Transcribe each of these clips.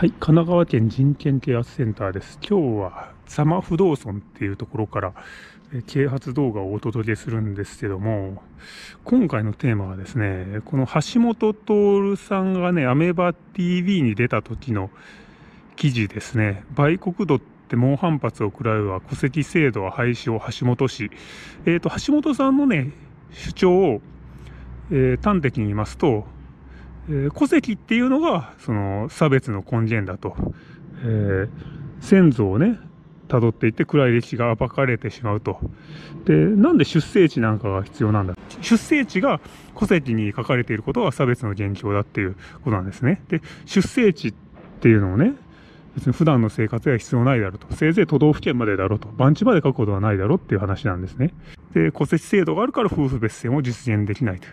はい、神奈川県人権啓発センターです。今日は座間不動尊っていうところから啓発動画をお届けするんですけども、今回のテーマはですね、この橋本徹さんがね、アメバ TV に出た時の記事ですね、売国度って猛反発を食らうは戸籍制度は廃止を橋本氏。えっ、ー、と、橋本さんのね、主張を、えー、端的に言いますと、えー、戸籍っていうのが、その差別の根源だと。えー、先祖をね、辿っていって暗い歴史が暴かれてしまうと。で、なんで出生地なんかが必要なんだ出生地が戸籍に書かれていることは差別の現状だっていうことなんですね。で、出生地っていうのをね、別に普段の生活は必要ないだろうと。せいぜい都道府県までだろうと。番地まで書くことはないだろうっていう話なんですね。で、戸籍制度があるから夫婦別姓も実現できないと。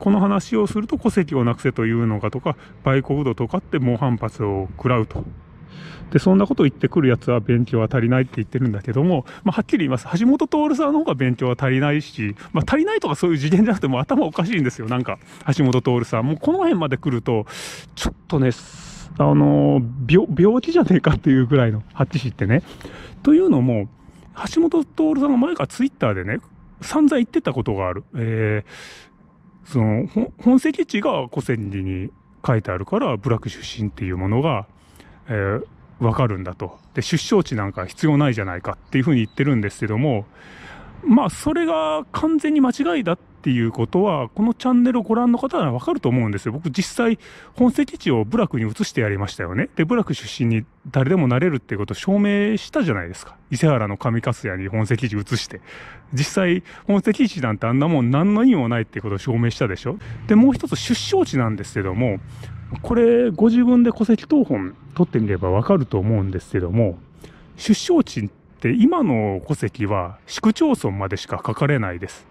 この話をすると戸籍をなくせというのかとか売国度とかって猛反発を食らうと。でそんなこと言ってくるやつは勉強は足りないって言ってるんだけども、まあ、はっきり言います橋本徹さんの方が勉強は足りないし、まあ、足りないとかそういう次元じゃなくても頭おかしいんですよなんか橋本徹さんもうこの辺まで来るとちょっとねあの病気じゃねえかっていうぐらいのハッチ氏ってね。というのも橋本徹さんが前からツイッターでね散々言ってたことがある。えーその本籍地が古戦寺に書いてあるから部落出身っていうものが、えー、分かるんだとで出生地なんか必要ないじゃないかっていうふうに言ってるんですけどもまあそれが完全に間違いだっっていうことは、このチャンネルをご覧の方はわかると思うんですよ。僕実際、本籍地を部落に移してやりましたよね。で、部落出身に誰でもなれるっていうことを証明したじゃないですか。伊勢原の上勝谷に本籍地移して。実際、本籍地なんてあんなもん何の意味もないっていうことを証明したでしょ。で、もう一つ出生地なんですけども、これ、ご自分で戸籍謄本取ってみればわかると思うんですけども、出生地って今の戸籍は市区町村までしか書かれないです。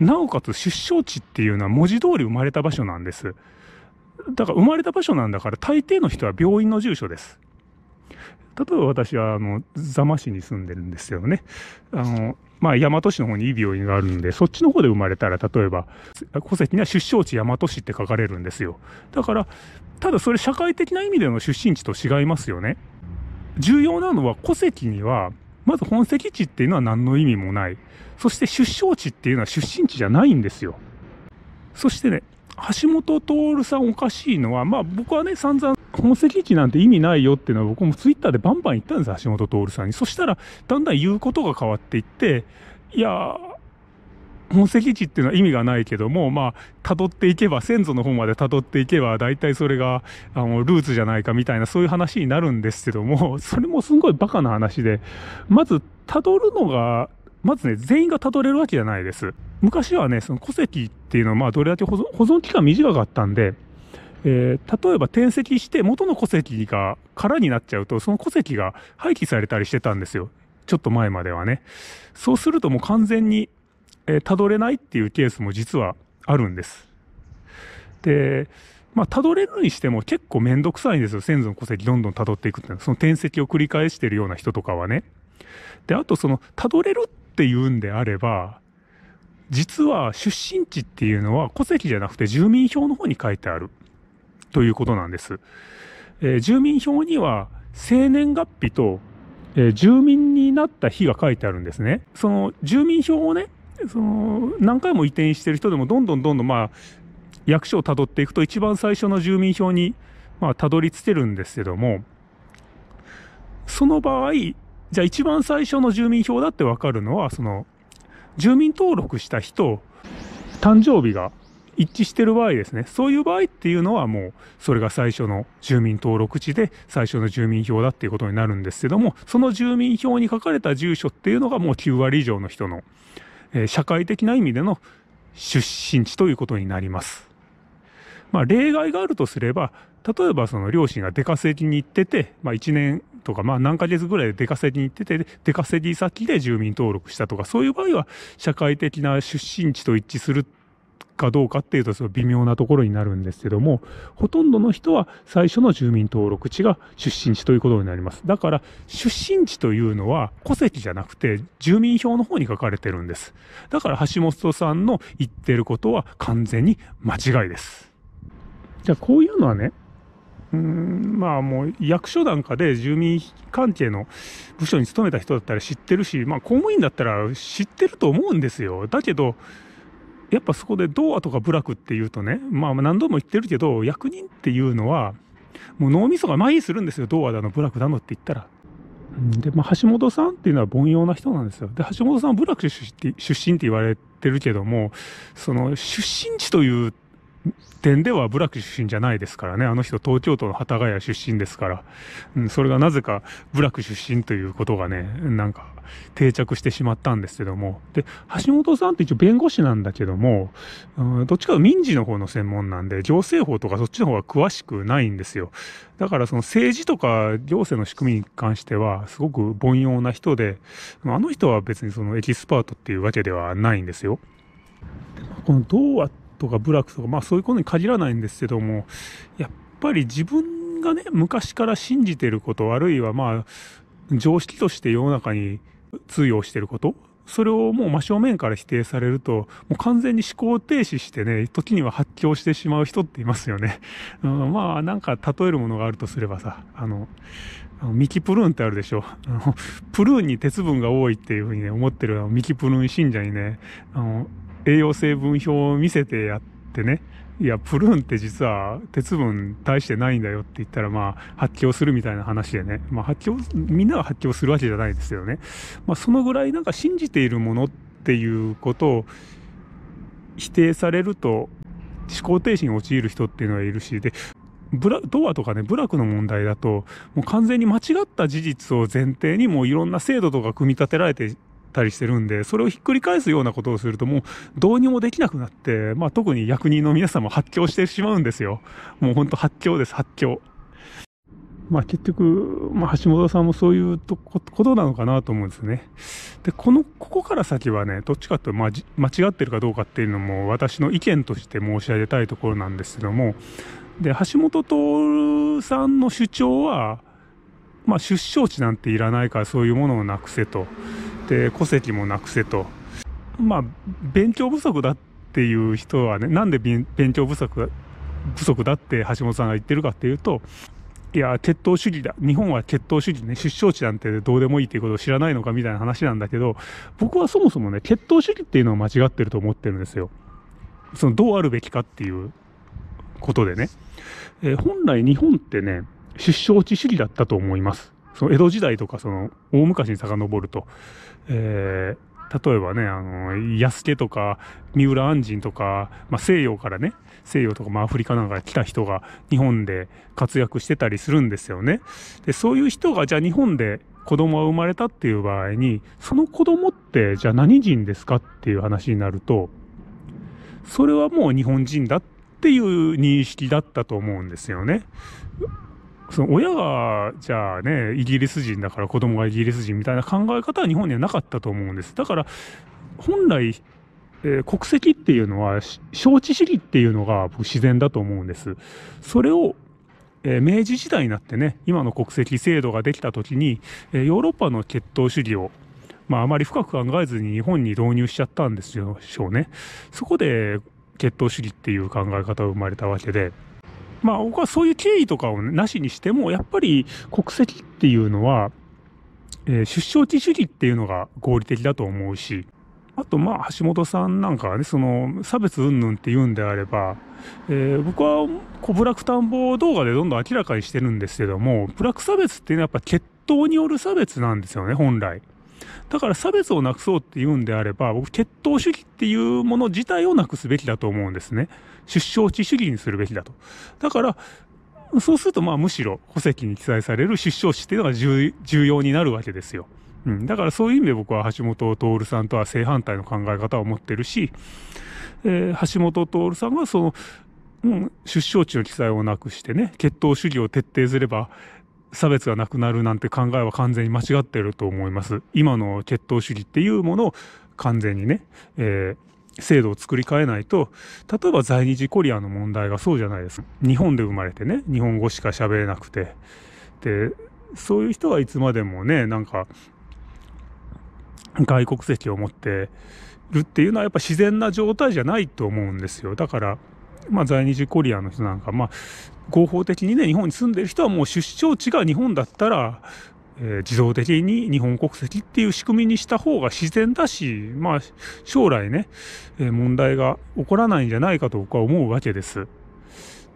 なおかつ出生地っていうのは文字通り生まれた場所なんです。だから生まれた場所なんだから大抵の人は病院の住所です。例えば私はあの座間市に住んでるんですよね。あのまあ、大和市の方にいい病院があるんで、そっちの方で生まれたら、例えば、戸籍には出生地大和市って書かれるんですよ。だから、ただそれ社会的な意味での出身地と違いますよね。重要なのは戸籍にはまず本籍地っていうのは何の意味もない。そして出生地っていうのは出身地じゃないんですよ。そしてね、橋本徹さんおかしいのは、まあ僕はね、散々本籍地なんて意味ないよっていうのは僕もツイッターでバンバン言ったんです、橋本徹さんに。そしたら、だんだん言うことが変わっていって、いや本籍地っていうのは意味がないけども、まあ、辿っていけば、先祖の方まで辿っていけば、大体それが、あの、ルーツじゃないかみたいな、そういう話になるんですけども、それもすごいバカな話で、まず、辿るのが、まずね、全員が辿れるわけじゃないです。昔はね、その戸籍っていうのは、まあ、どれだけ保存期間短かったんで、えー、例えば転籍して元の戸籍が空になっちゃうと、その戸籍が廃棄されたりしてたんですよ。ちょっと前まではね。そうするともう完全にえた、どれないっていうケースも実はあるんです。で、まあ、たどれるにしても結構面倒くさいんですよ。先祖の戸籍どんどんたどっていくっていうのは、その転籍を繰り返してるような人とかはね。で、あとその、たどれるっていうんであれば、実は出身地っていうのは戸籍じゃなくて住民票の方に書いてあるということなんです。えー、住民票には生年月日と、えー、住民になった日が書いてあるんですね。その住民票をね、その何回も移転してる人でもどんどんどんどんまあ役所をたどっていくと一番最初の住民票にまあたどり着けるんですけどもその場合じゃあ一番最初の住民票だって分かるのはその住民登録した人誕生日が一致してる場合ですねそういう場合っていうのはもうそれが最初の住民登録地で最初の住民票だっていうことになるんですけどもその住民票に書かれた住所っていうのがもう9割以上の人のえ社会的な意味での出身地ということになります。まあ、例外があるとすれば、例えばその両親が出稼ぎに行ってて、まあ、1年とか、まあ、何ヶ月ぐらいで出稼ぎに行ってて、出稼ぎ先で住民登録したとか、そういう場合は社会的な出身地と一致するかどうかっていうと微妙なところになるんですけども、ほとんどの人は最初の住民登録地が出身地ということになります。だから出身地というのは戸籍じゃなくて住民票の方に書かれてるんです。だから橋本さんの言ってることは完全に間違いです。じゃあこういうのはね、うんまあもう役所なんかで住民関係の部署に勤めた人だったら知ってるし、まあ公務員だったら知ってると思うんですよ。だけど、やっぱそこで童話とか部落っていうとね、まあ何度も言ってるけど、役人っていうのは、もう脳みそが麻痺するんですよ。童話だの、部落だのって言ったら。で、まあ、橋本さんっていうのは凡庸な人なんですよ。で、橋本さんは部落出身って言われてるけども、その出身地という点では部落出身じゃないですからね、あの人、東京都の幡ヶ谷出身ですから、うん、それがなぜか部落出身ということがね、なんか定着してしまったんですけども、で橋本さんって一応、弁護士なんだけども、うん、どっちかと民事の方の専門なんで、行政法とかそっちの方が詳しくないんですよ。だから、その政治とか行政の仕組みに関しては、すごく凡庸な人で、あの人は別にそのエキスパートっていうわけではないんですよ。このどうってとか部落とか、まあそういうことに限らないんですけども、やっぱり自分がね、昔から信じてること、あるいはまあ、常識として世の中に通用してること、それをもう真正面から否定されると、もう完全に思考停止してね、時には発狂してしまう人っていますよね。うん、まあ、なんか例えるものがあるとすればさ、あの、ミキプルーンってあるでしょ。あの、プルーンに鉄分が多いっていうふうにね、思ってるミキプルーン信者にね、あの、栄養成分表を見せてやってね、いや、プルーンって実は鉄分大してないんだよって言ったら、まあ、発狂するみたいな話でね。まあ、発狂、みんなが発狂するわけじゃないですよね。まあ、そのぐらいなんか信じているものっていうことを否定されると、思考停止に陥る人っていうのはいるし、で、ブラ、ドアとかね、部落の問題だと、もう完全に間違った事実を前提に、もういろんな制度とか組み立てられてたりしてるんで、それをひっくり返すようなことをするともうどうにもできなくなって、まあ特に役人の皆さんも発狂してしまうんですよ。もう本当発狂です、発狂。まあ結局、まあ橋本さんもそういうとことなのかなと思うんですね。で、この、ここから先はね、どっちかというと、まあ、間違ってるかどうかっていうのも私の意見として申し上げたいところなんですけども、で、橋本徹さんの主張は、まあ、出生地なんていらないからそういうものをなくせと。で、戸籍もなくせと。まあ、勉強不足だっていう人はね、なんで勉強不足不足だって橋本さんが言ってるかっていうと、いや、血統主義だ。日本は血統主義ね、出生地なんてどうでもいいということを知らないのかみたいな話なんだけど、僕はそもそもね、血統主義っていうのは間違ってると思ってるんですよ。その、どうあるべきかっていうことでね。えー、本来日本ってね、出生地主義だったと思います。その江戸時代とかその大昔に遡ると、えー、例えばね、あの、安家とか、三浦安人とか、まあ、西洋からね、西洋とか、まあ、アフリカなんか来た人が日本で活躍してたりするんですよね。で、そういう人がじゃあ日本で子供が生まれたっていう場合に、その子供ってじゃあ何人ですかっていう話になると、それはもう日本人だっていう認識だったと思うんですよね。その親がじゃあねイギリス人だから子供がイギリス人みたいな考え方は日本にはなかったと思うんですだから本来、えー、国籍っていうのは承知主義っていうのが不自然だと思うんですそれを、えー、明治時代になってね今の国籍制度ができた時に、えー、ヨーロッパの血統主義をまあ、あまり深く考えずに日本に導入しちゃったんですよしょうね。そこで血統主義っていう考え方が生まれたわけで。まあ僕はそういう経緯とかをなしにしても、やっぱり国籍っていうのは、えー、出生地主義っていうのが合理的だと思うし、あとまあ橋本さんなんかはね、その差別云々って言うんであれば、えー、僕はこうブラック探訪動画でどんどん明らかにしてるんですけども、ブラック差別っていうのはやっぱ血統による差別なんですよね、本来。だから差別をなくそうっていうんであれば、僕、血統主義っていうもの自体をなくすべきだと思うんですね。出生地主義にするべきだと。だから、そうすると、まあ、むしろ戸籍に記載される出生地っていうのが重要になるわけですよ。うん、だからそういう意味で僕は橋本徹さんとは正反対の考え方を持ってるし、えー、橋本徹さんがその、うん、出生地の記載をなくしてね、血統主義を徹底すれば、差別がなくなるなんて考えは完全に間違ってると思います。今の血統主義っていうものを完全にね、えー、制度を作り変えないと、例えば在日コリアの問題がそうじゃないです。日本で生まれてね、日本語しか喋れなくて。で、そういう人はいつまでもね、なんか、外国籍を持ってるっていうのはやっぱ自然な状態じゃないと思うんですよ。だから、まあ、在日コリアの人なんか、まあ、合法的にね、日本に住んでる人はもう出生地が日本だったら、えー、自動的に日本国籍っていう仕組みにした方が自然だし、まあ、将来ね、えー、問題が起こらないんじゃないかと僕は思うわけです。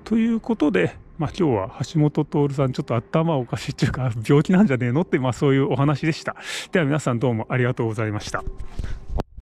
ということで、まあ、今日は橋本徹さんちょっと頭おかしいっていうか病気なんじゃねえのって、まあ、そういうお話でした。では皆さんどうもありがとうございました。